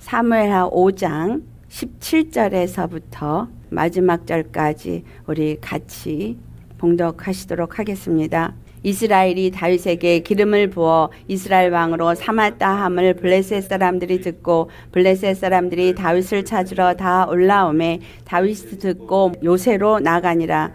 사무엘하 5장 17절에서부터 마지막 절까지 우리 같이 봉독하시도록 하겠습니다. 이스라엘이 다윗에게 기름을 부어 이스라엘 왕으로 삼았다 함을 블레셋 사람들이 듣고 블레셋 사람들이 다윗을 찾으러 다 올라오매 다윗이 듣고 요새로 나가니라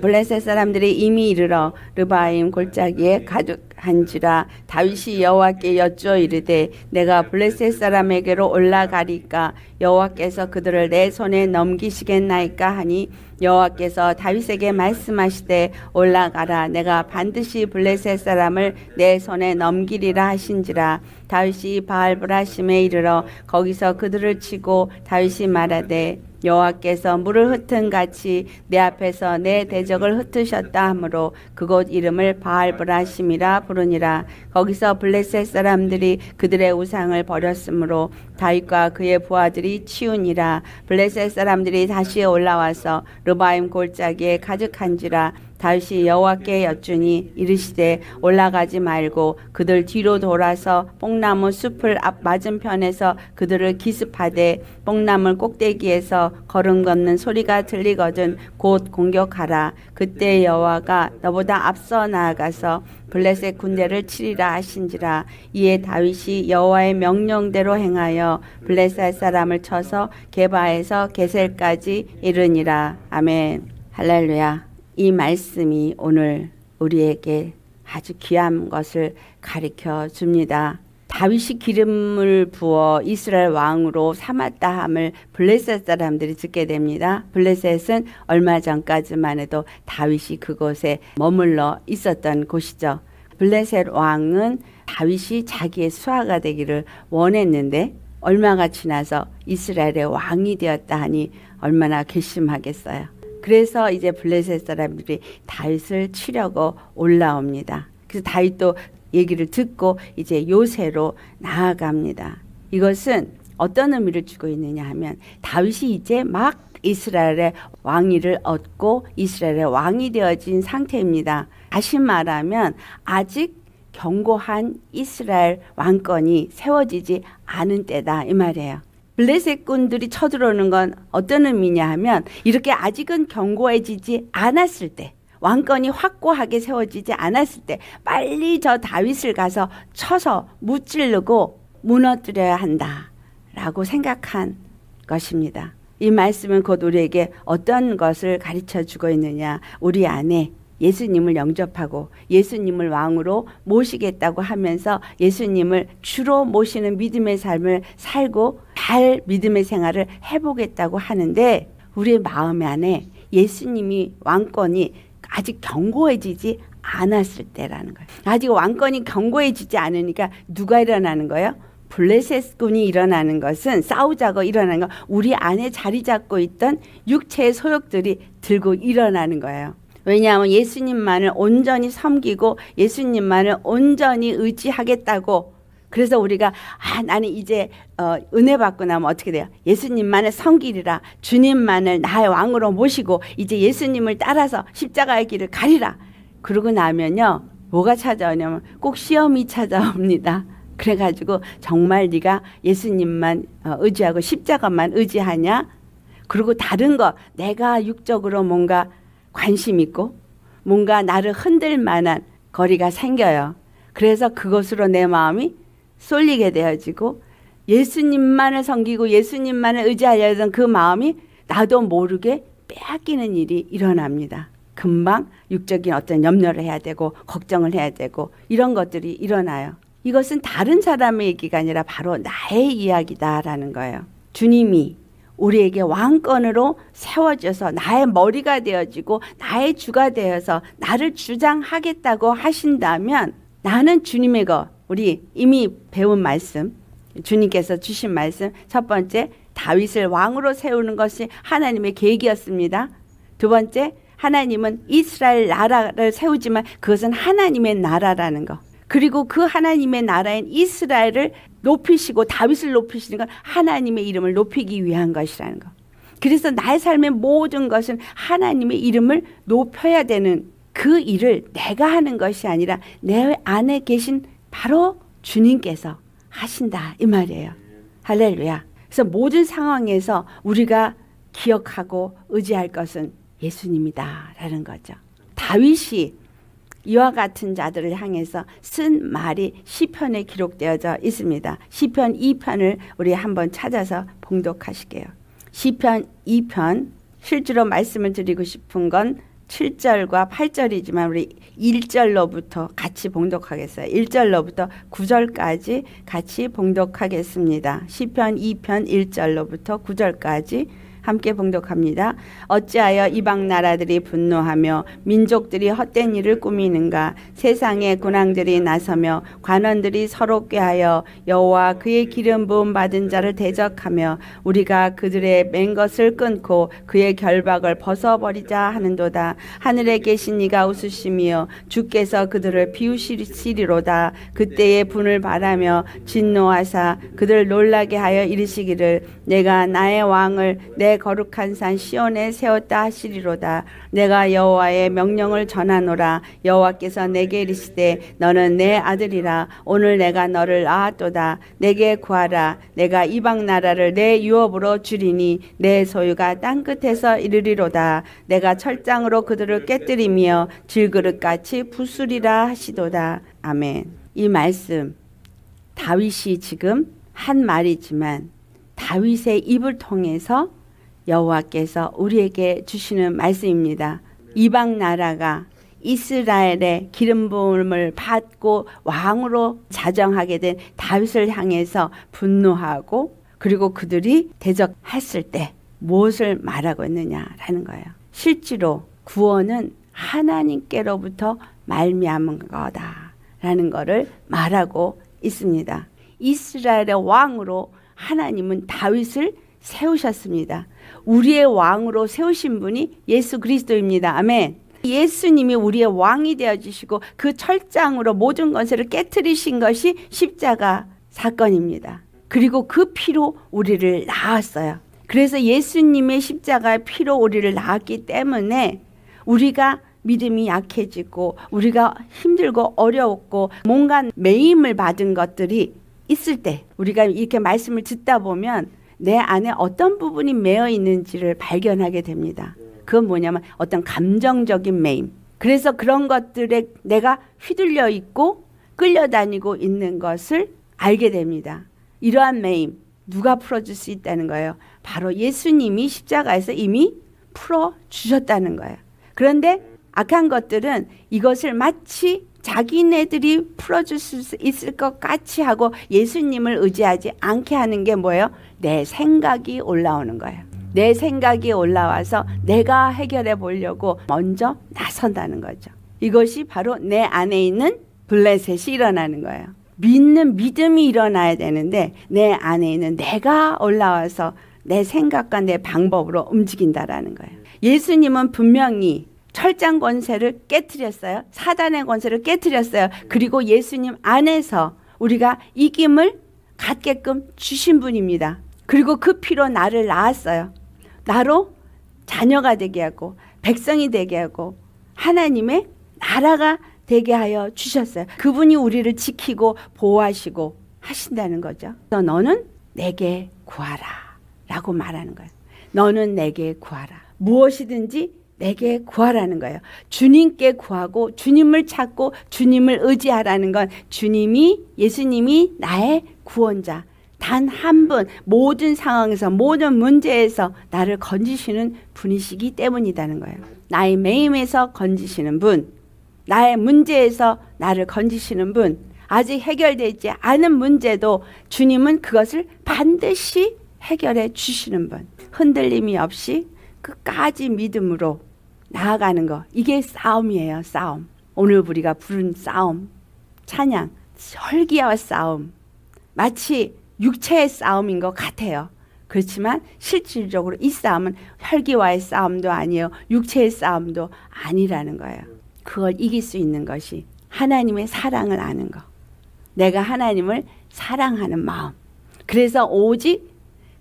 블레셋 사람들이 이미 이르러 르바임 골짜기에 가득 한지라 다윗이 여호와께 여쭈어 이르되 내가 블레셋 사람에게로 올라가리까 여호와께서 그들을 내 손에 넘기시겠나이까 하니 여호와께서 다윗에게 말씀하시되 올라가라 내가 반드시 블레셋 사람을 내 손에 넘기리라 하신지라 다윗이 바알브라심에 이르러 거기서 그들을 치고 다윗이 말하되 여호와께서 물을 흩은 같이 내 앞에서 내 대적을 흩으셨다 하므로 그곳 이름을 바알브라심이라 부르니라 거기서 블레셋 사람들이 그들의 우상을 버렸으므로 다윗과 그의 부하들이 치우니라 블레셋 사람들이 다시 올라와서 르바임 골짜기에 가득한지라 다윗이 여호와께 여쭈니 이르시되 올라가지 말고 그들 뒤로 돌아서 뽕나무 숲을 앞 맞은편에서 그들을 기습하되 뽕나무 꼭대기에서 걸음 걷는 소리가 들리거든 곧 공격하라 그때 여호와가 너보다 앞서 나아가서 블레셋 군대를 치리라 하신지라 이에 다윗이 여호와의 명령대로 행하여 블레셋 사람을 쳐서 개바에서 게셀까지 이르니라 아멘 할렐루야 이 말씀이 오늘 우리에게 아주 귀한 것을 가르쳐 줍니다. 다윗이 기름을 부어 이스라엘 왕으로 삼았다 함을 블레셋 사람들이 듣게 됩니다. 블레셋은 얼마 전까지만 해도 다윗이 그곳에 머물러 있었던 곳이죠. 블레셋 왕은 다윗이 자기의 수하가 되기를 원했는데 얼마가 지나서 이스라엘의 왕이 되었다 하니 얼마나 괘씸하겠어요. 그래서 이제 블레셋 사람들이 다윗을 치려고 올라옵니다. 그래서 다윗도 얘기를 듣고 이제 요새로 나아갑니다. 이것은 어떤 의미를 주고 있느냐 하면 다윗이 이제 막 이스라엘의 왕위를 얻고 이스라엘의 왕이 되어진 상태입니다. 다시 말하면 아직 견고한 이스라엘 왕권이 세워지지 않은 때다 이 말이에요. 블레셋군들이 쳐들어오는 건 어떤 의미냐 하면 이렇게 아직은 견고해지지 않았을 때 왕권이 확고하게 세워지지 않았을 때 빨리 저 다윗을 가서 쳐서 무찌르고 무너뜨려야 한다라고 생각한 것입니다. 이 말씀은 곧 우리에게 어떤 것을 가르쳐 주고 있느냐 우리 안에 예수님을 영접하고 예수님을 왕으로 모시겠다고 하면서 예수님을 주로 모시는 믿음의 삶을 살고 잘 믿음의 생활을 해보겠다고 하는데 우리의 마음 안에 예수님이 왕권이 아직 견고해지지 않았을 때라는 거예요. 아직 왕권이 견고해지지 않으니까 누가 일어나는 거예요? 블레셋군이 일어나는 것은 싸우자고 일어나는 건 우리 안에 자리 잡고 있던 육체의 소욕들이 들고 일어나는 거예요. 왜냐하면 예수님만을 온전히 섬기고 예수님만을 온전히 의지하겠다고 그래서 우리가 아 나는 이제 어, 은혜 받고 나면 어떻게 돼요? 예수님만을 섬기리라 주님만을 나의 왕으로 모시고 이제 예수님을 따라서 십자가의 길을 가리라 그러고 나면요 뭐가 찾아오냐면 꼭 시험이 찾아옵니다 그래가지고 정말 네가 예수님만 어, 의지하고 십자가만 의지하냐 그리고 다른 거 내가 육적으로 뭔가 관심 있고 뭔가 나를 흔들 만한 거리가 생겨요. 그래서 그것으로 내 마음이 쏠리게 되어지고 예수님만을 섬기고 예수님만을 의지하려던 그 마음이 나도 모르게 빼앗기는 일이 일어납니다. 금방 육적인 어떤 염려를 해야 되고 걱정을 해야 되고 이런 것들이 일어나요. 이것은 다른 사람의 얘기가 아니라 바로 나의 이야기다라는 거예요. 주님이 우리에게 왕권으로 세워져서 나의 머리가 되어지고 나의 주가 되어서 나를 주장하겠다고 하신다면 나는 주님의 거 우리 이미 배운 말씀 주님께서 주신 말씀 첫 번째 다윗을 왕으로 세우는 것이 하나님의 계획이었습니다. 두 번째 하나님은 이스라엘 나라를 세우지만 그것은 하나님의 나라라는 거. 그리고 그 하나님의 나라인 이스라엘을 높이시고 다윗을 높이시는 건 하나님의 이름을 높이기 위한 것이라는 것. 그래서 나의 삶의 모든 것은 하나님의 이름을 높여야 되는 그 일을 내가 하는 것이 아니라 내 안에 계신 바로 주님께서 하신다 이 말이에요. 할렐루야. 그래서 모든 상황에서 우리가 기억하고 의지할 것은 예수님이다라는 거죠. 다윗이 이와 같은 자들을 향해서 쓴 말이 시편에 기록되어져 있습니다. 시편 2편을 우리 한번 찾아서 봉독하실게요. 시편 2편 실제로 말씀을 드리고 싶은 건 7절과 8절이지만 우리 1절로부터 같이 봉독하겠어요. 1절로부터 9절까지 같이 봉독하겠습니다. 시편 2편 1절로부터 9절까지 함께 봉독합니다. 어찌하여 이방 나라들이 분노하며 민족들이 헛된 일을 꾸미는가 세상의 군왕들이 나서며 관원들이 서로 꾀하여 여호와 그의 기름 부음 받은 자를 대적하며 우리가 그들의 맨 것을 끊고 그의 결박을 벗어버리자 하는도다 하늘에 계신 이가 웃으시며 주께서 그들을 비우시리로다 그때의 분을 바라며 진노하사 그들 놀라게 하여 이르시기를 내가 나의 왕을 내 거룩한 산 시온에 세웠다 하시리로다. 내가 여호와의 명령을 전하노라. 여호와께서 내게 이르시되 너는 내 아들이라. 오늘 내가 너를 낳았도다. 내게 구하라. 내가 이방 나라를 내 유업으로 주리니 내 소유가 땅 끝에서 이르리로다. 내가 철장으로 그들을 깨뜨리며 질그릇같이 부수리라 하시도다. 아멘. 이 말씀 다윗이 지금 한 말이지만 다윗의 입을 통해서 여호와께서 우리에게 주시는 말씀입니다. 이방 나라가 이스라엘의 기름 부음을 받고 왕으로 자정하게 된 다윗을 향해서 분노하고 그리고 그들이 대적했을 때 무엇을 말하고 있느냐라는 거예요. 실제로 구원은 하나님께로부터 말미암은 거다라는 거를 말하고 있습니다. 이스라엘의 왕으로 하나님은 다윗을 세우셨습니다. 우리의 왕으로 세우신 분이 예수 그리스도입니다. 아멘. 예수님이 우리의 왕이 되어 주시고 그 철장으로 모든 것을 깨뜨리신 것이 십자가 사건입니다. 그리고 그 피로 우리를 낳았어요. 그래서 예수님의 십자가의 피로 우리를 낳았기 때문에 우리가 믿음이 약해지고 우리가 힘들고 어려웠고 뭔가 매임을 받은 것들이 있을 때 우리가 이렇게 말씀을 듣다 보면 내 안에 어떤 부분이 매여 있는지를 발견하게 됩니다. 그건 뭐냐면 어떤 감정적인 매임. 그래서 그런 것들에 내가 휘둘려 있고 끌려다니고 있는 것을 알게 됩니다. 이러한 매임 누가 풀어줄 수 있다는 거예요. 바로 예수님이 십자가에서 이미 풀어주셨다는 거예요. 그런데 악한 것들은 이것을 마치 자기네들이 풀어줄 수 있을 것 같이 하고 예수님을 의지하지 않게 하는 게 뭐예요? 내 생각이 올라오는 거예요. 내 생각이 올라와서 내가 해결해 보려고 먼저 나선다는 거죠. 이것이 바로 내 안에 있는 블레셋이 일어나는 거예요. 믿는 믿음이 일어나야 되는데 내 안에 있는 내가 올라와서 내 생각과 내 방법으로 움직인다라는 거예요. 예수님은 분명히 철장 권세를 깨뜨렸어요. 사단의 권세를 깨뜨렸어요. 그리고 예수님 안에서 우리가 이김을 갖게끔 주신 분입니다. 그리고 그 피로 나를 낳았어요. 나로 자녀가 되게 하고 백성이 되게 하고 하나님의 나라가 되게 하여 주셨어요. 그분이 우리를 지키고 보호하시고 하신다는 거죠. 너는 내게 구하라 라고 말하는 거예요. 너는 내게 구하라. 무엇이든지 내게 구하라는 거예요. 주님께 구하고 주님을 찾고 주님을 의지하라는 건 주님이 예수님이 나의 구원자 단 한 분 모든 상황에서 모든 문제에서 나를 건지시는 분이시기 때문이다는 거예요. 나의 매임에서 건지시는 분, 나의 문제에서 나를 건지시는 분, 아직 해결되지 않은 문제도 주님은 그것을 반드시 해결해 주시는 분. 흔들림이 없이 끝까지 믿음으로 나아가는 거. 이게 싸움이에요, 싸움. 오늘 우리가 부른 싸움, 찬양, 혈기와 싸움. 마치 육체의 싸움인 것 같아요. 그렇지만 실질적으로 이 싸움은 혈기와의 싸움도 아니에요. 육체의 싸움도 아니라는 거예요. 그걸 이길 수 있는 것이 하나님의 사랑을 아는 것. 내가 하나님을 사랑하는 마음. 그래서 오직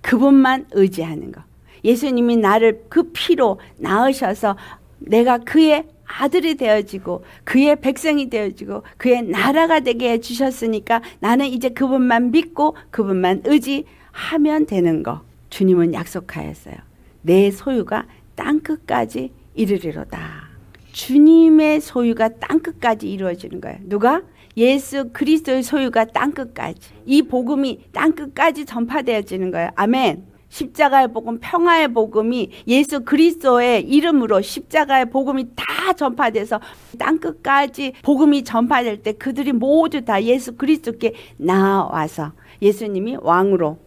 그분만 의지하는 것. 예수님이 나를 그 피로 낳으셔서 내가 그의 아들이 되어지고 그의 백성이 되어지고 그의 나라가 되게 해주셨으니까 나는 이제 그분만 믿고 그분만 의지하면 되는 거 주님은 약속하였어요. 내 소유가 땅끝까지 이르리로다. 주님의 소유가 땅끝까지 이루어지는 거예요. 누가? 예수 그리스도의 소유가 땅끝까지. 이 복음이 땅끝까지 전파되어지는 거예요. 아멘. 십자가의 복음, 평화의 복음이 예수 그리스도의 이름으로 십자가의 복음이 다 전파돼서 땅 끝까지 복음이 전파될 때 그들이 모두 다 예수 그리스도께 나와서 예수님이 왕으로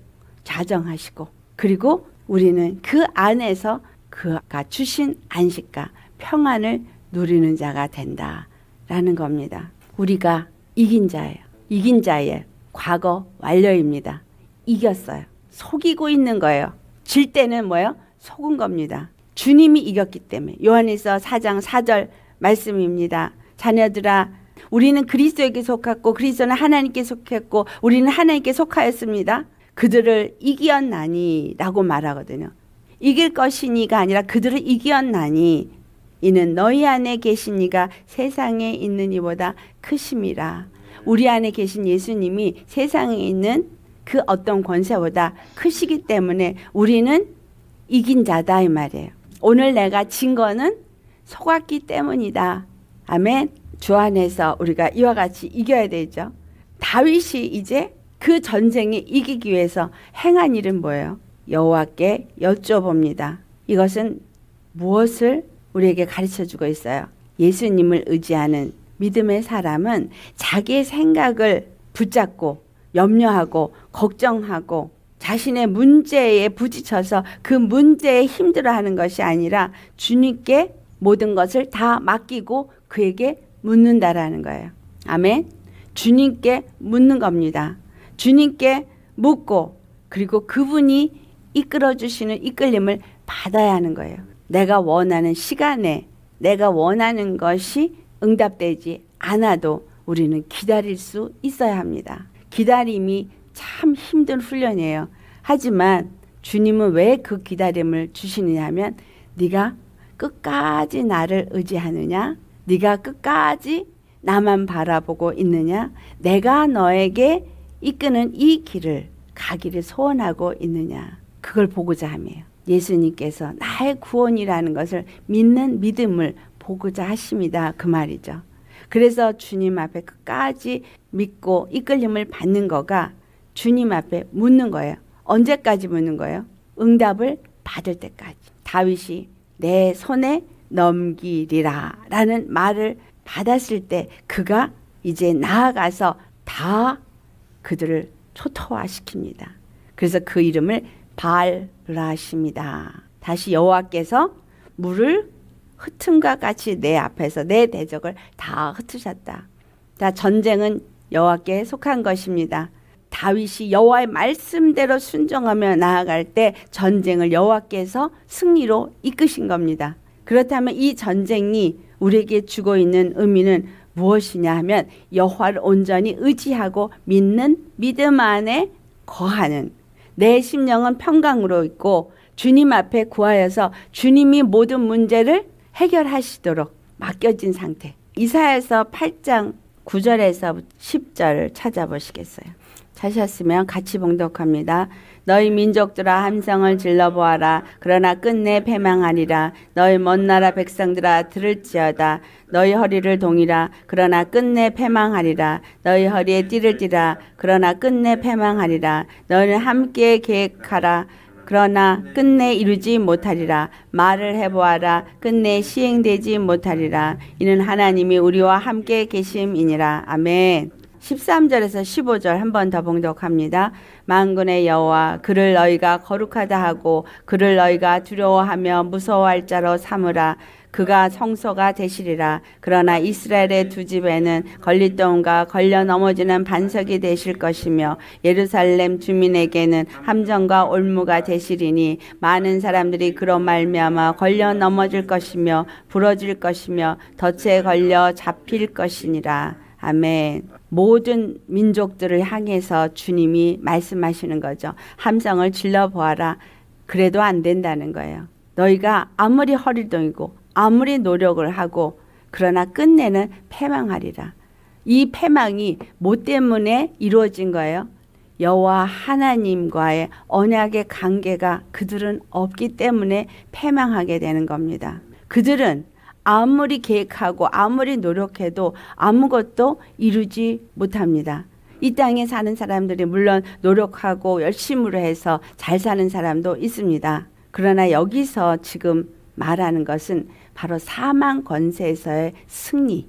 자정하시고 그리고 우리는 그 안에서 그가 주신 안식과 평안을 누리는 자가 된다라는 겁니다. 우리가 이긴 자예요. 이긴 자의 과거 완료입니다. 이겼어요. 속이고 있는 거예요. 질 때는 뭐예요? 속은 겁니다. 주님이 이겼기 때문에 요한일서 4장 4절 말씀입니다. 자녀들아 우리는 그리스도에게 속했고 그리스도는 하나님께 속했고 우리는 하나님께 속하였습니다. 그들을 이기었나니라고 말하거든요. 이길 것이니가 아니라 그들을 이기었나니 이는 너희 안에 계신 이가 세상에 있는 이보다 크심이라. 우리 안에 계신 예수님이 세상에 있는 그 어떤 권세보다 크시기 때문에 우리는 이긴 자다 이 말이에요. 오늘 내가 진 거는 속았기 때문이다. 아멘. 주 안에서 우리가 이와 같이 이겨야 되죠. 다윗이 이제 그 전쟁에 이기기 위해서 행한 일은 뭐예요? 여호와께 여쭤봅니다. 이것은 무엇을 우리에게 가르쳐 주고 있어요? 예수님을 의지하는 믿음의 사람은 자기의 생각을 붙잡고 염려하고 걱정하고 자신의 문제에 부딪혀서 그 문제에 힘들어하는 것이 아니라 주님께 모든 것을 다 맡기고 그에게 묻는다라는 거예요. 아멘. 주님께 묻는 겁니다. 주님께 묻고 그리고 그분이 이끌어 주시는 이끌림을 받아야 하는 거예요. 내가 원하는 시간에 내가 원하는 것이 응답되지 않아도 우리는 기다릴 수 있어야 합니다. 기다림이 참 힘든 훈련이에요. 하지만 주님은 왜 그 기다림을 주시느냐 하면 네가 끝까지 나를 의지하느냐? 네가 끝까지 나만 바라보고 있느냐? 내가 너에게 이끄는 이 길을 가기를 소원하고 있느냐? 그걸 보고자 함이에요. 예수님께서 나의 구원이라는 것을 믿는 믿음을 보고자 하십니다. 그 말이죠. 그래서 주님 앞에 끝까지 믿고 이끌림을 받는 거가 주님 앞에 묻는 거예요. 언제까지 묻는 거예요? 응답을 받을 때까지. 다윗이 내 손에 넘기리라 라는 말을 받았을 때 그가 이제 나아가서 다 그들을 초토화시킵니다. 그래서 그 이름을 바라십니다 다시 여호와께서 물을 흩음과 같이 내 앞에서 내 대적을 다 흩으셨다. 자, 전쟁은 여호와께 속한 것입니다. 다윗이 여호와의 말씀대로 순종하며 나아갈 때 전쟁을 여호와께서 승리로 이끄신 겁니다. 그렇다면 이 전쟁이 우리에게 주고 있는 의미는 무엇이냐 하면 여호와를 온전히 의지하고 믿는 믿음 안에 거하는 내 심령은 평강으로 있고 주님 앞에 구하여서 주님이 모든 문제를 해결하시도록 맡겨진 상태. 이사에서 8장 9절에서 10절을 찾아보시겠어요. 찾으셨으면 같이 봉독합니다. 너희 민족들아 함성을 질러보아라. 그러나 끝내 패망하리라. 너희 먼 나라 백성들아 들을지어다. 너희 허리를 동이라. 그러나 끝내 패망하리라. 너희 허리에 띠를 띠라. 그러나 끝내 패망하리라. 너희는 함께 계획하라. 그러나 끝내 이루지 못하리라 말을 해보아라 끝내 시행되지 못하리라 이는 하나님이 우리와 함께 계심이니라 아멘 13절에서 15절 한번 더 봉독합니다. 만군의 여호와 그를 너희가 거룩하다 하고 그를 너희가 두려워하며 무서워할 자로 삼으라 그가 성소가 되시리라. 그러나 이스라엘의 두 집에는 걸리돈과 걸려 넘어지는 반석이 되실 것이며 예루살렘 주민에게는 함정과 올무가 되시리니 많은 사람들이 그런 말미암아 걸려 넘어질 것이며 부러질 것이며 덫에 걸려 잡힐 것이니라. 아멘. 모든 민족들을 향해서 주님이 말씀하시는 거죠. 함성을 질러 보아라. 그래도 안 된다는 거예요. 너희가 아무리 허리동이고 아무리 노력을 하고 그러나 끝내는 패망하리라. 이 패망이 뭐 때문에 이루어진 거예요? 여호와 하나님과의 언약의 관계가 그들은 없기 때문에 패망하게 되는 겁니다. 그들은 아무리 계획하고 아무리 노력해도 아무것도 이루지 못합니다. 이 땅에 사는 사람들이 물론 노력하고 열심으로 해서 잘 사는 사람도 있습니다. 그러나 여기서 지금 말하는 것은 바로 사망 권세에서의 승리,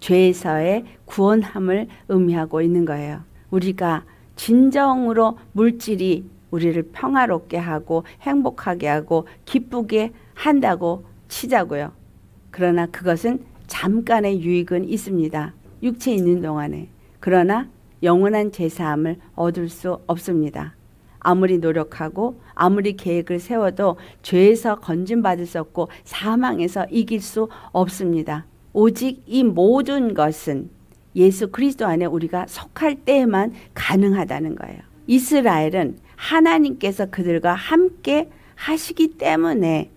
죄에서의 구원함을 의미하고 있는 거예요. 우리가 진정으로 물질이 우리를 평화롭게 하고 행복하게 하고 기쁘게 한다고 치자고요. 그러나 그것은 잠깐의 유익은 있습니다. 육체 있는 동안에. 그러나 영원한 제사함을 얻을 수 없습니다. 아무리 노력하고 아무리 계획을 세워도 죄에서 건진받을 수 없고 사망에서 이길 수 없습니다. 오직 이 모든 것은 예수 그리스도 안에 우리가 속할 때에만 가능하다는 거예요. 이스라엘은 하나님께서 그들과 함께 하시기 때문에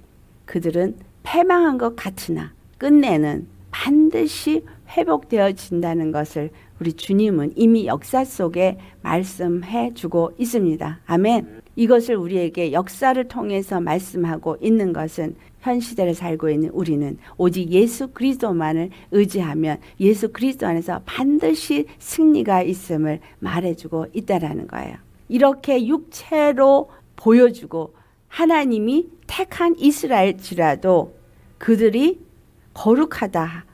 그들은 패망한 것 같으나 끝내는 반드시 회복되어진다는 것을 우리 주님은 이미 역사 속에 말씀해 주고 있습니다. 아멘. 이것을 우리에게 역사를 통해서 말씀하고 있는 것은 현 시대를 살고 있는 우리는 오직 예수 그리스도만을 의지하면 예수 그리스도 안에서 반드시 승리가 있음을 말해주고 있다라는 거예요. 이렇게 육체로 보여주고 하나님이 택한 이스라엘지라도 그들이 거룩하다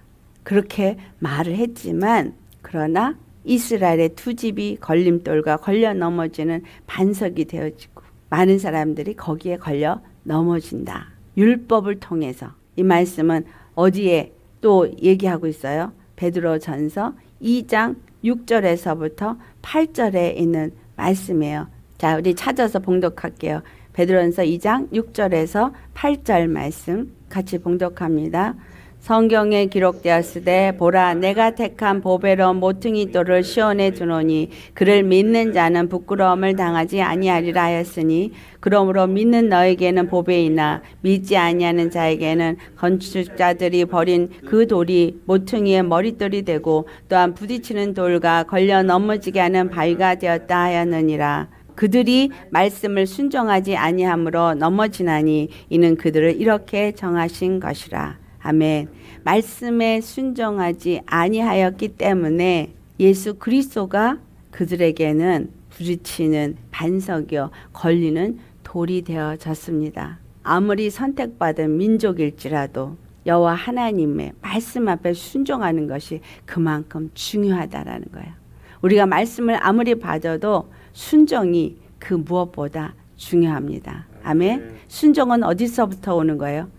그렇게 말을 했지만 그러나 이스라엘의 두 집이 걸림돌과 걸려 넘어지는 반석이 되어지고 많은 사람들이 거기에 걸려 넘어진다. 율법을 통해서 이 말씀은 어디에 또 얘기하고 있어요? 베드로 전서 2장 6절에서부터 8절에 있는 말씀이에요. 자, 우리 찾아서 봉독할게요. 베드로전서 2장 6절에서 8절 말씀 같이 봉독합니다. 성경에 기록되었으되 보라 내가 택한 보배로운 모퉁이 돌을 시원해 두노니 그를 믿는 자는 부끄러움을 당하지 아니하리라 하였으니 그러므로 믿는 너에게는 보배이나 믿지 아니하는 자에게는 건축자들이 버린 그 돌이 모퉁이의 머릿돌이 되고 또한 부딪히는 돌과 걸려 넘어지게 하는 바위가 되었다 하였느니라 그들이 말씀을 순종하지 아니함으로 넘어지나니 이는 그들을 이렇게 정하신 것이라 아멘. 말씀에 순종하지 아니하였기 때문에 예수 그리스도가 그들에게는 부딪히는 반석이요 걸리는 돌이 되어졌습니다. 아무리 선택받은 민족일지라도 여호와 하나님의 말씀 앞에 순종하는 것이 그만큼 중요하다라는 거예요. 우리가 말씀을 아무리 받아도 순종이 그 무엇보다 중요합니다. 아멘. 네. 순종은 어디서부터 오는 거예요?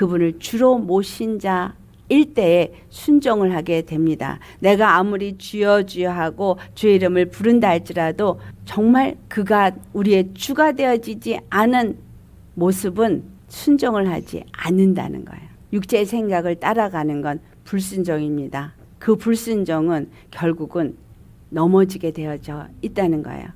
그분을 주로 모신 자 일대에 순종을 하게 됩니다. 내가 아무리 주여 주여 하고 주의 이름을 부른다 할지라도 정말 그가 우리의 주가 되어지지 않은 모습은 순종을 하지 않는다는 거예요. 육체의 생각을 따라가는 건 불순종입니다. 그 불순종은 결국은 넘어지게 되어져 있다는 거예요.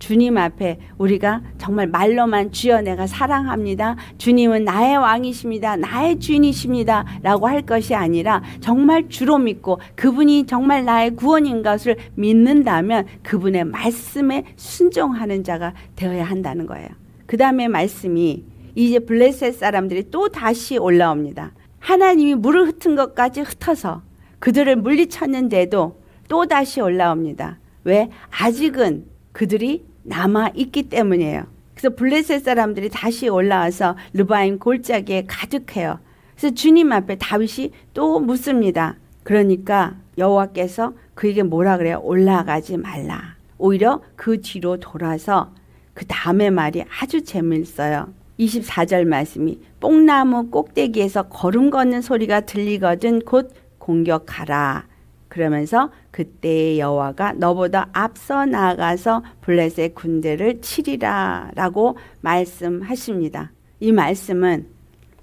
주님 앞에 우리가 정말 말로만 주여 내가 사랑합니다. 주님은 나의 왕이십니다. 나의 주인이십니다. 라고 할 것이 아니라 정말 주로 믿고 그분이 정말 나의 구원인 것을 믿는다면 그분의 말씀에 순종하는 자가 되어야 한다는 거예요. 그 다음에 말씀이 이제 블레셋 사람들이 또 다시 올라옵니다. 하나님이 물을 흩은 것까지 흩어서 그들을 물리쳤는데도 또 다시 올라옵니다. 왜? 아직은 그들이 남아 있기 때문이에요. 그래서 블레셋 사람들이 다시 올라와서 르바임 골짜기에 가득해요. 그래서 주님 앞에 다윗이 또 묻습니다. 그러니까 여호와께서 그에게 뭐라 그래요? 올라가지 말라. 오히려 그 뒤로 돌아서 그 다음에 말이 아주 재미어요 24절 말씀이 뽕나무 꼭대기에서 걸음 걷는 소리가 들리거든 곧 공격하라. 그러면서 그때의 여호와가 너보다 앞서 나아가서 블레셋 군대를 치리라라고 말씀하십니다. 이 말씀은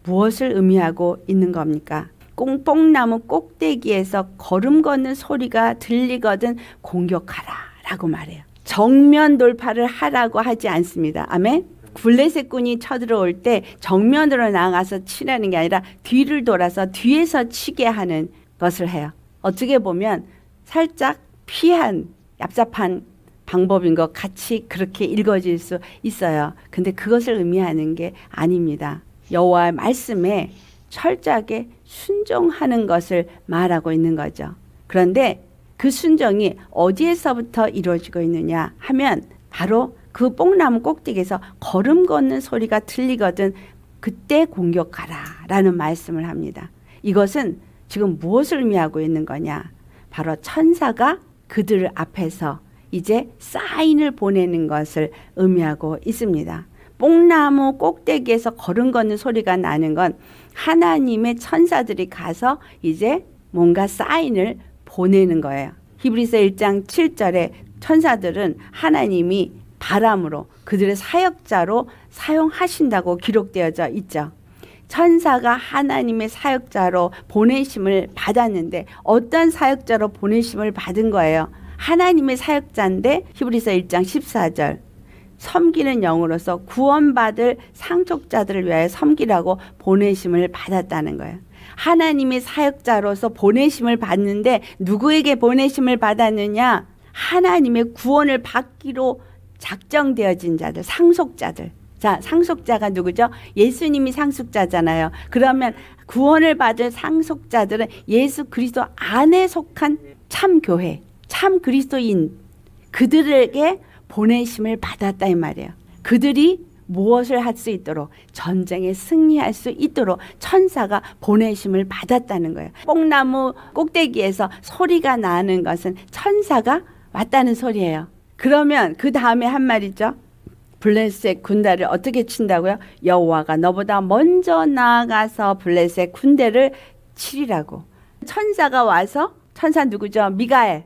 무엇을 의미하고 있는 겁니까? 꽁뽕나무 꼭대기에서 걸음 걷는 소리가 들리거든 공격하라라고 말해요. 정면 돌파를 하라고 하지 않습니다. 아멘. 블레셋군이 쳐들어올 때 정면으로 나가서 치라는 게 아니라 뒤를 돌아서 뒤에서 치게 하는 것을 해요. 어떻게 보면 살짝 피한 얍삽한 방법인 것 같이 그렇게 읽어질 수 있어요. 근데 그것을 의미하는 게 아닙니다. 여호와의 말씀에 철저하게 순종하는 것을 말하고 있는 거죠. 그런데 그 순종이 어디에서부터 이루어지고 있느냐 하면 바로 그 뽕나무 꼭대기에서 걸음 걷는 소리가 들리거든 그때 공격하라 라는 말씀을 합니다. 이것은 지금 무엇을 의미하고 있는 거냐? 바로 천사가 그들 앞에서 이제 사인을 보내는 것을 의미하고 있습니다. 뽕나무 꼭대기에서 걸음 걷는 소리가 나는 건 하나님의 천사들이 가서 이제 뭔가 사인을 보내는 거예요. 히브리서 1장 7절에 천사들은 하나님이 바람으로 그들의 사역자로 사용하신다고 기록되어져 있죠. 천사가 하나님의 사역자로 보내심을 받았는데 어떤 사역자로 보내심을 받은 거예요? 하나님의 사역자인데 히브리서 1장 14절 섬기는 영으로서 구원받을 상속자들을 위하여 섬기라고 보내심을 받았다는 거예요. 하나님의 사역자로서 보내심을 받는데 누구에게 보내심을 받았느냐? 하나님의 구원을 받기로 작정되어진 자들, 상속자들. 자, 상속자가 누구죠? 예수님이 상속자잖아요. 그러면 구원을 받을 상속자들은 예수 그리스도 안에 속한 참 교회, 참 그리스도인 그들에게 보내심을 받았다 이 말이에요. 그들이 무엇을 할 수 있도록 전쟁에 승리할 수 있도록 천사가 보내심을 받았다는 거예요. 뽕나무 꼭대기에서 소리가 나는 것은 천사가 왔다는 소리예요. 그러면 그 다음에 한 말이죠. 블레셋 군대를 어떻게 친다고요? 여호와가 너보다 먼저 나아가서 블레셋 군대를 치리라고. 천사가 와서 천사 누구죠? 미가엘.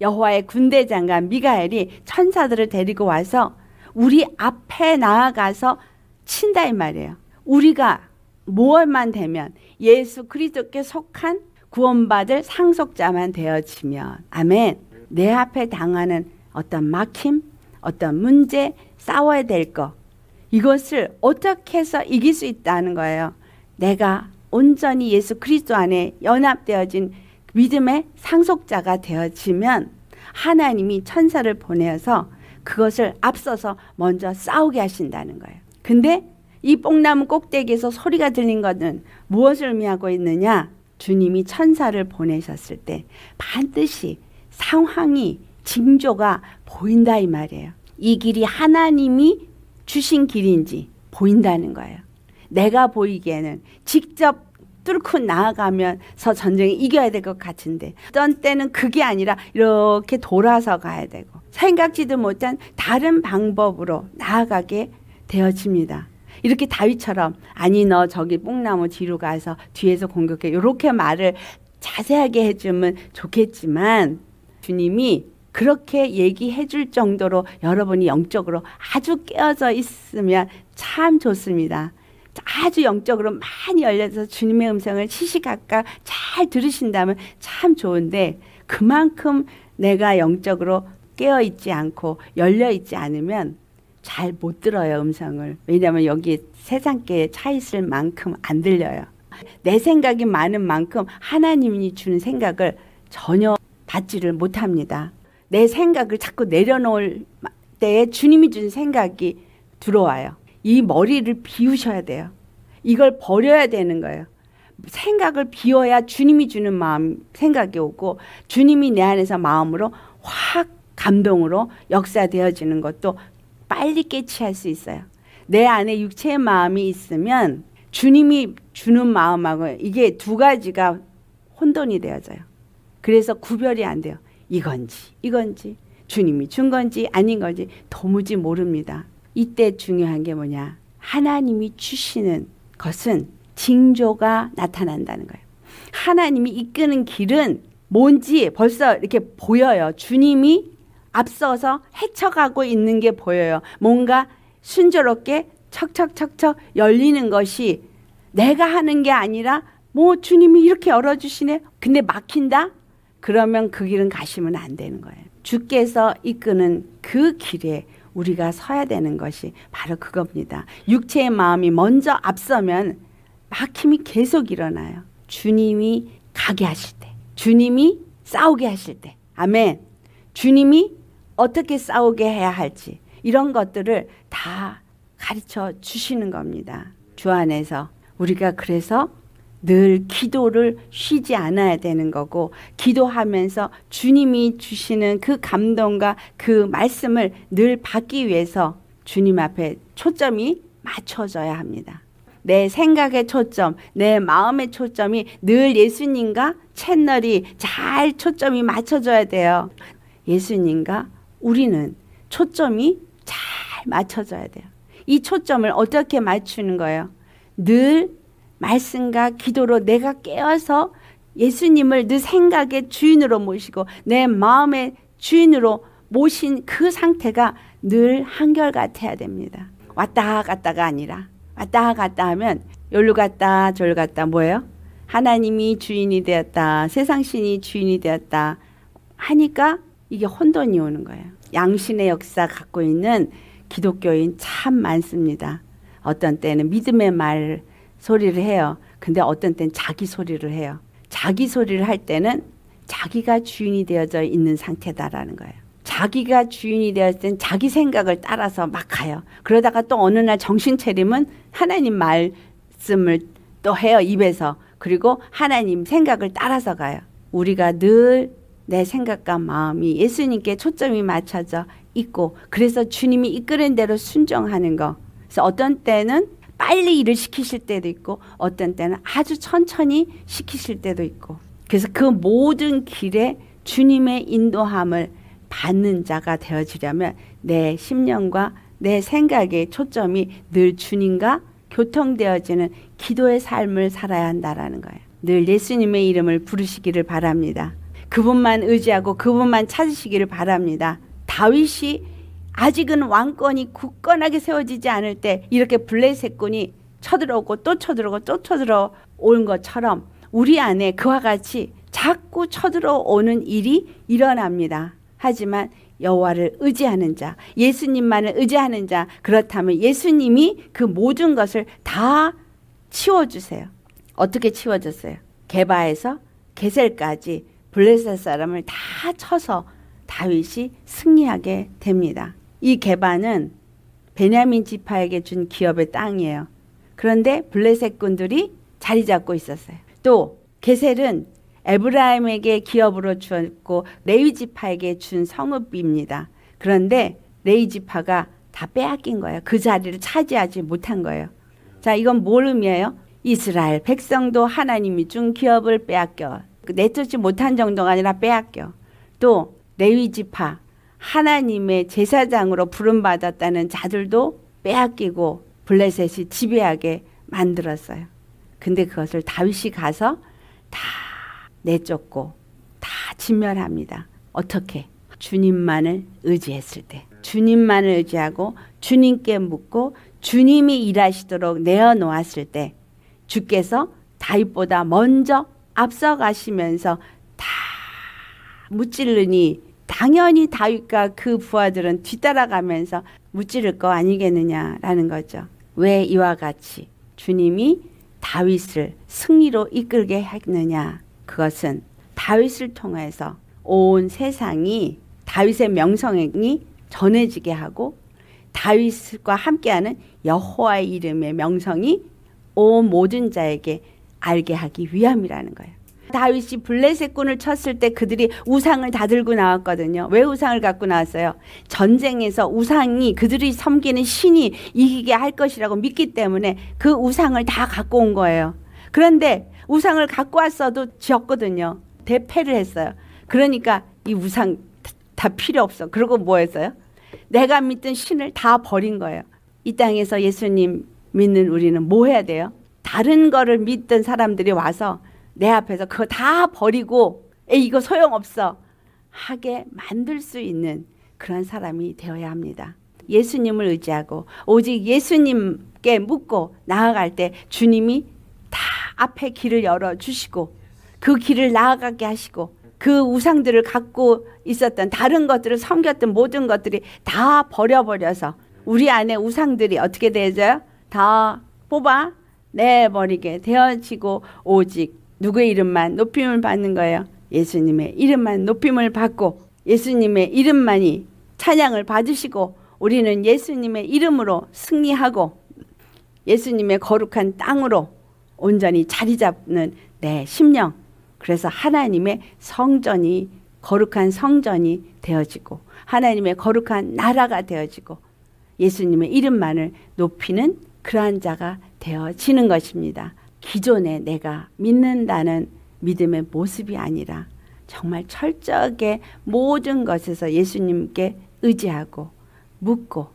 여호와의 군대 장관 미가엘이 천사들을 데리고 와서 우리 앞에 나아가서 친다 이 말이에요. 우리가 무얼만 되면 예수 그리스도께 속한 구원받을 상속자만 되어지면 아멘. 내 앞에 당하는 어떤 막힘, 어떤 문제, 싸워야 될 것, 이것을 어떻게 해서 이길 수 있다는 거예요. 내가 온전히 예수 그리스도 안에 연합되어진 믿음의 상속자가 되어지면 하나님이 천사를 보내어서 그것을 앞서서 먼저 싸우게 하신다는 거예요. 근데 이 뽕나무 꼭대기에서 소리가 들린 것은 무엇을 의미하고 있느냐? 주님이 천사를 보내셨을 때 반드시 상황이 징조가 보인다 이 말이에요. 이 길이 하나님이 주신 길인지 보인다는 거예요. 내가 보이기에는 직접 뚫고 나아가면서 전쟁을 이겨야 될 것 같은데 어떤 때는 그게 아니라 이렇게 돌아서 가야 되고 생각지도 못한 다른 방법으로 나아가게 되어집니다. 이렇게 다윗처럼 아니 너 저기 뽕나무 뒤로 가서 뒤에서 공격해 이렇게 말을 자세하게 해주면 좋겠지만 주님이 그렇게 얘기해 줄 정도로 여러분이 영적으로 아주 깨어져 있으면 참 좋습니다. 아주 영적으로 많이 열려서 주님의 음성을 시시각각 잘 들으신다면 참 좋은데 그만큼 내가 영적으로 깨어 있지 않고 열려 있지 않으면 잘 못 들어요 음성을 왜냐하면 여기 세상계에 차 있을 만큼 안 들려요 내 생각이 많은 만큼 하나님이 주는 생각을 전혀 받지를 못합니다 내 생각을 자꾸 내려놓을 때에 주님이 준 생각이 들어와요. 이 머리를 비우셔야 돼요. 이걸 버려야 되는 거예요. 생각을 비워야 주님이 주는 마음 생각이 오고 주님이 내 안에서 마음으로 확 감동으로 역사되어지는 것도 빨리 깨치할 수 있어요. 내 안에 육체의 마음이 있으면 주님이 주는 마음하고 이게 두 가지가 혼돈이 되어져요. 그래서 구별이 안 돼요. 이건지 이건지 주님이 준 건지 아닌 건지 도무지 모릅니다. 이때 중요한 게 뭐냐? 하나님이 주시는 것은 징조가 나타난다는 거예요. 하나님이 이끄는 길은 뭔지 벌써 이렇게 보여요. 주님이 앞서서 헤쳐가고 있는 게 보여요. 뭔가 순조롭게 척척척척 열리는 것이 내가 하는 게 아니라 뭐 주님이 이렇게 열어주시네. 근데 막힌다? 그러면 그 길은 가시면 안 되는 거예요. 주께서 이끄는 그 길에 우리가 서야 되는 것이 바로 그겁니다. 육체의 마음이 먼저 앞서면 막힘이 계속 일어나요. 주님이 가게 하실 때, 주님이 싸우게 하실 때, 아멘. 주님이 어떻게 싸우게 해야 할지 이런 것들을 다 가르쳐 주시는 겁니다. 주 안에서 우리가 그래서 늘 기도를 쉬지 않아야 되는 거고 기도하면서 주님이 주시는 그 감동과 그 말씀을 늘 받기 위해서 주님 앞에 초점이 맞춰져야 합니다. 내 생각의 초점, 내 마음의 초점이 늘 예수님과 채널이 잘 초점이 맞춰져야 돼요. 예수님과 우리는 초점이 잘 맞춰져야 돼요. 이 초점을 어떻게 맞추는 거예요? 늘 말씀과 기도로 내가 깨어서 예수님을 내 생각의 주인으로 모시고 내 마음의 주인으로 모신 그 상태가 늘 한결같아야 됩니다. 왔다 갔다가 아니라 왔다 갔다 하면 열로 갔다 저로 갔다 뭐예요? 하나님이 주인이 되었다 세상 신이 주인이 되었다 하니까 이게 혼돈이 오는 거예요. 양신의 역사 갖고 있는 기독교인 참 많습니다. 어떤 때는 믿음의 말 소리를 해요. 근데 어떤 땐 자기 소리를 해요. 자기 소리를 할 때는 자기가 주인이 되어져 있는 상태다라는 거예요. 자기가 주인이 되었을 땐 자기 생각을 따라서 막 가요. 그러다가 또 어느 날 정신 차림은 하나님 말씀을 또 해요, 입에서. 그리고 하나님 생각을 따라서 가요. 우리가 늘 내 생각과 마음이 예수님께 초점이 맞춰져 있고, 그래서 주님이 이끄는 대로 순종하는 거. 그래서 어떤 때는 빨리 일을 시키실 때도 있고 어떤 때는 아주 천천히 시키실 때도 있고 그래서 그 모든 길에 주님의 인도함을 받는 자가 되어지려면 내 심령과 내 생각의 초점이 늘 주님과 교통되어지는 기도의 삶을 살아야 한다라는 거예요. 늘 예수님의 이름을 부르시기를 바랍니다. 그분만 의지하고 그분만 찾으시기를 바랍니다. 다윗이 아직은 왕권이 굳건하게 세워지지 않을 때 이렇게 블레셋군이 쳐들어오고 또 쳐들어오고 또 쳐들어온 것처럼 우리 안에 그와 같이 자꾸 쳐들어오는 일이 일어납니다. 하지만 여호와를 의지하는 자, 예수님만을 의지하는 자, 그렇다면 예수님이 그 모든 것을 다 치워주세요. 어떻게 치워줬어요? 개바에서 게셀까지 블레셋 사람을 다 쳐서 다윗이 승리하게 됩니다. 이 개반은 베냐민 지파에게 준 기업의 땅이에요. 그런데 블레셋 군들이 자리 잡고 있었어요. 또 게셀은 에브라임에게 기업으로 주었고 레위 지파에게 준 성읍입니다. 그런데 레위 지파가 다 빼앗긴 거예요. 그 자리를 차지하지 못한 거예요. 자, 이건 뭘 의미해요? 이스라엘 백성도 하나님이 준 기업을 빼앗겨. 내쫓지 못한 정도가 아니라 빼앗겨. 또 레위 지파 하나님의 제사장으로 부름받았다는 자들도 빼앗기고 블레셋이 지배하게 만들었어요. 근데 그것을 다윗이 가서 다 내쫓고 다 진멸합니다. 어떻게? 주님만을 의지했을 때. 주님만을 의지하고 주님께 묻고 주님이 일하시도록 내어놓았을 때 주께서 다윗보다 먼저 앞서가시면서 다 무찌르니 당연히 다윗과 그 부하들은 뒤따라가면서 무찌를 거 아니겠느냐라는 거죠. 왜 이와 같이 주님이 다윗을 승리로 이끌게 했느냐? 그것은 다윗을 통해서 온 세상이 다윗의 명성이 전해지게 하고 다윗과 함께하는 여호와의 이름의 명성이 온 모든 자에게 알게 하기 위함이라는 거예요. 다윗이 블레셋 군을 쳤을 때 그들이 우상을 다 들고 나왔거든요. 왜 우상을 갖고 나왔어요? 전쟁에서 우상이 그들이 섬기는 신이 이기게 할 것이라고 믿기 때문에 그 우상을 다 갖고 온 거예요. 그런데 우상을 갖고 왔어도 지었거든요. 대패를 했어요. 그러니까 이 우상 다 필요 없어. 그리고 뭐 했어요? 내가 믿던 신을 다 버린 거예요. 이 땅에서 예수님 믿는 우리는 뭐 해야 돼요? 다른 거를 믿던 사람들이 와서 내 앞에서 그거 다 버리고 에이 거 소용없어 하게 만들 수 있는 그런 사람이 되어야 합니다. 예수님을 의지하고 오직 예수님께 묻고 나아갈 때 주님이 다 앞에 길을 열어 주시고 그 길을 나아가게 하시고 그 우상들을 갖고 있었던 다른 것들을 섬겼던 모든 것들이 다 버려버려서 우리 안에 우상들이 어떻게 되죠? 다 뽑아 내버리게 되어지고 오직 누구의 이름만 높임을 받는 거예요? 예수님의 이름만 높임을 받고 예수님의 이름만이 찬양을 받으시고 우리는 예수님의 이름으로 승리하고 예수님의 거룩한 땅으로 온전히 자리 잡는 내 심령 그래서 하나님의 성전이 거룩한 성전이 되어지고 하나님의 거룩한 나라가 되어지고 예수님의 이름만을 높이는 그러한 자가 되어지는 것입니다. 기존에 내가 믿는다는 믿음의 모습이 아니라 정말 철저하게 모든 것에서 예수님께 의지하고 묻고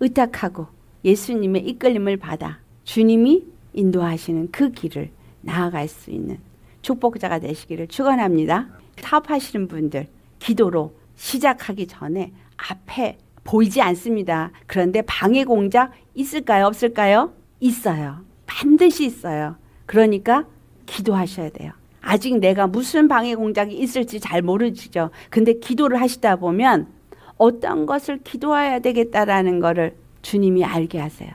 의탁하고 예수님의 이끌림을 받아 주님이 인도하시는 그 길을 나아갈 수 있는 축복자가 되시기를 축원합니다. 사업하시는 분들 기도로 시작하기 전에 앞에 보이지 않습니다. 그런데 방해 공작 있을까요? 없을까요? 있어요. 반드시 있어요. 그러니까 기도하셔야 돼요. 아직 내가 무슨 방해 공작이 있을지 잘 모르시죠. 근데 기도를 하시다 보면 어떤 것을 기도해야 되겠다라는 것을 주님이 알게 하세요.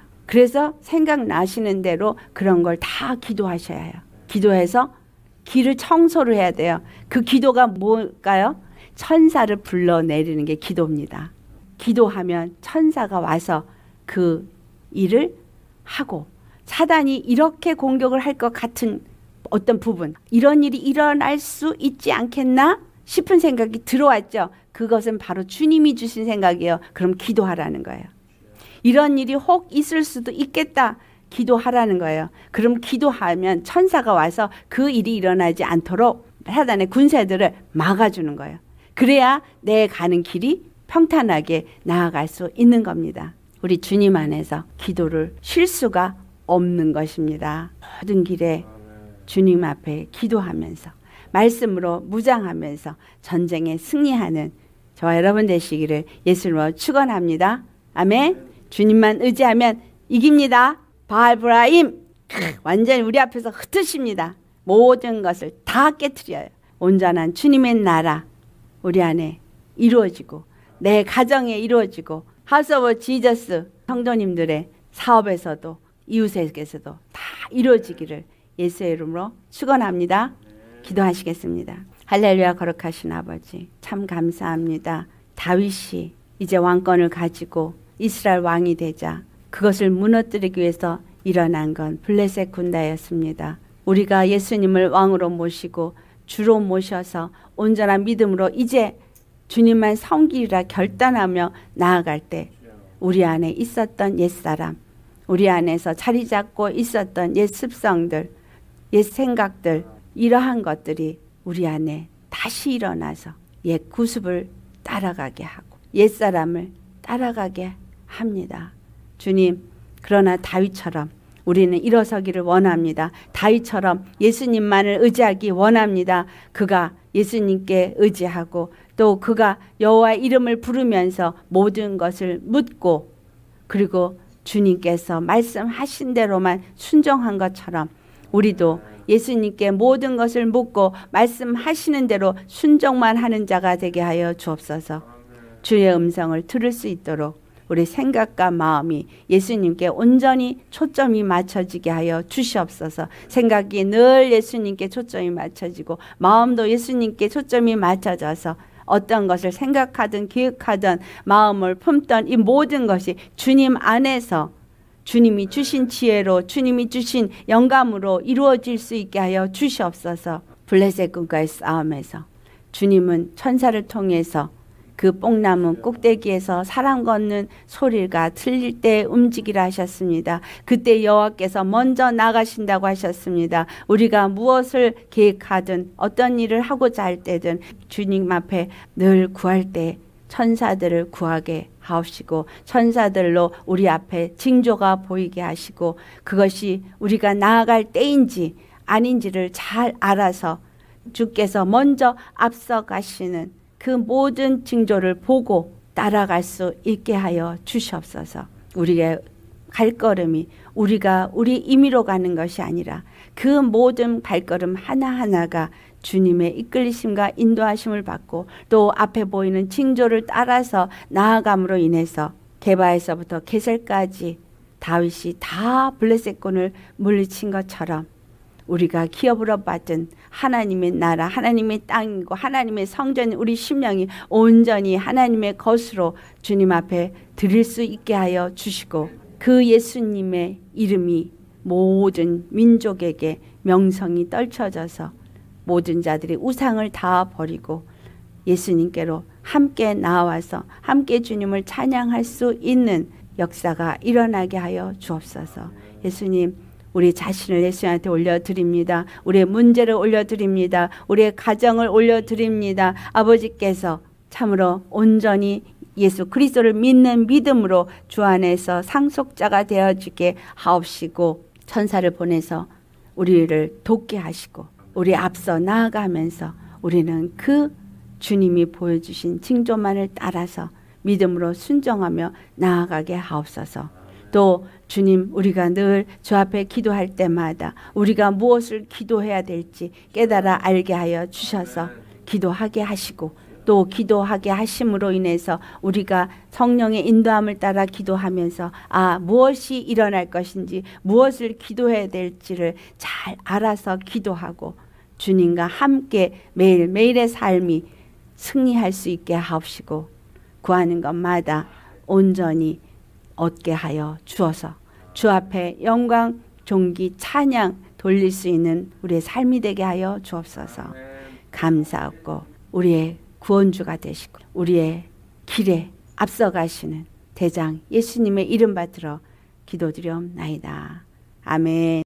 그래서 생각나시는 대로 그런 걸 다 기도하셔야 해요. 기도해서 길을 청소를 해야 돼요. 그 기도가 뭘까요? 천사를 불러내리는 게 기도입니다. 기도하면 천사가 와서 그 일을 하고 사단이 이렇게 공격을 할 것 같은 어떤 부분, 이런 일이 일어날 수 있지 않겠나 싶은 생각이 들어왔죠. 그것은 바로 주님이 주신 생각이에요. 그럼 기도하라는 거예요. 이런 일이 혹 있을 수도 있겠다. 기도하라는 거예요. 그럼 기도하면 천사가 와서 그 일이 일어나지 않도록 사단의 군세들을 막아주는 거예요. 그래야 내 가는 길이 평탄하게 나아갈 수 있는 겁니다. 우리 주님 안에서 기도를 실수가 없는 것입니다. 모든 길에 주님 앞에 기도하면서 말씀으로 무장하면서 전쟁에 승리하는 저와 여러분 되시기를 예수로 축원합니다. 아멘. 주님만 의지하면 이깁니다. 바알브라임 완전히 우리 앞에서 흩으십니다. 모든 것을 다 깨뜨려요. 온전한 주님의 나라 우리 안에 이루어지고 내 가정에 이루어지고 하우스 오브 지저스 성도님들의 사업에서도 이웃에게서도 다 이루어지기를 예수의 이름으로 축원합니다. 기도하시겠습니다. 할렐루야 거룩하신 아버지 참 감사합니다. 다윗이 이제 왕권을 가지고 이스라엘 왕이 되자 그것을 무너뜨리기 위해서 일어난 건 블레셋 군대였습니다. 우리가 예수님을 왕으로 모시고 주로 모셔서 온전한 믿음으로 이제 주님만 섬기리라 결단하며 나아갈 때 우리 안에 있었던 옛사람 우리 안에서 자리 잡고 있었던 옛 습성들, 옛 생각들, 이러한 것들이 우리 안에 다시 일어나서 옛 구습을 따라가게 하고 옛 사람을 따라가게 합니다. 주님, 그러나 다윗처럼 우리는 일어서기를 원합니다. 다윗처럼 예수님만을 의지하기 원합니다. 그가 예수님께 의지하고 또 그가 여호와 이름을 부르면서 모든 것을 묻고 그리고 주님께서 말씀하신 대로만 순종한 것처럼 우리도 예수님께 모든 것을 묻고 말씀하시는 대로 순종만 하는 자가 되게 하여 주옵소서. 주의 음성을 들을 수 있도록 우리 생각과 마음이 예수님께 온전히 초점이 맞춰지게 하여 주시옵소서. 생각이 늘 예수님께 초점이 맞춰지고 마음도 예수님께 초점이 맞춰져서 어떤 것을 생각하든 기획하든 마음을 품던 이 모든 것이 주님 안에서 주님이 주신 지혜로 주님이 주신 영감으로 이루어질 수 있게 하여 주시옵소서 블레셋 군과의 싸움에서 주님은 천사를 통해서 그 뽕나무 꼭대기에서 사람 걷는 소리가 틀릴 때 움직이라 하셨습니다. 그때 여호와께서 먼저 나가신다고 하셨습니다. 우리가 무엇을 계획하든 어떤 일을 하고자 할 때든 주님 앞에 늘 구할 때 천사들을 구하게 하옵시고 천사들로 우리 앞에 징조가 보이게 하시고 그것이 우리가 나아갈 때인지 아닌지를 잘 알아서 주께서 먼저 앞서 가시는 그 모든 징조를 보고 따라갈 수 있게 하여 주시옵소서. 우리의 발걸음이 우리가 우리 임의로 가는 것이 아니라 그 모든 발걸음 하나하나가 주님의 이끌리심과 인도하심을 받고 또 앞에 보이는 징조를 따라서 나아감으로 인해서 개바에서부터 개설까지 다윗이 다 블레셋군을 물리친 것처럼 우리가 기업으로 받은 하나님의 나라, 하나님의 땅이고 하나님의 성전 인 우리 심령이 온전히 하나님의 것으로 주님 앞에 드릴 수 있게 하여 주시고 그 예수님의 이름이 모든 민족에게 명성이 떨쳐져서 모든 자들이 우상을 다 버리고 예수님께로 함께 나와서 함께 주님을 찬양할 수 있는 역사가 일어나게 하여 주옵소서. 예수님 우리 자신을 예수님한테 올려드립니다. 우리의 문제를 올려드립니다. 우리의 가정을 올려드립니다. 아버지께서 참으로 온전히 예수 그리스도를 믿는 믿음으로 주 안에서 상속자가 되어주게 하옵시고 천사를 보내서 우리를 돕게 하시고 우리 앞서 나아가면서 우리는 그 주님이 보여주신 징조만을 따라서 믿음으로 순정하며 나아가게 하옵소서. 또 주님, 우리가 늘 주 앞에 기도할 때마다 우리가 무엇을 기도해야 될지 깨달아 알게 하여 주셔서 기도하게 하시고 또 기도하게 하심으로 인해서 우리가 성령의 인도함을 따라 기도하면서 아 무엇이 일어날 것인지 무엇을 기도해야 될지를 잘 알아서 기도하고 주님과 함께 매일매일의 삶이 승리할 수 있게 하옵시고 구하는 것마다 온전히 얻게 하여 주어서 주 앞에 영광, 종기, 찬양 돌릴 수 있는 우리의 삶이 되게 하여 주옵소서. 감사하고 우리의 구원주가 되시고 우리의 길에 앞서가시는 대장 예수님의 이름 받들어 기도드려옵나이다. 아멘.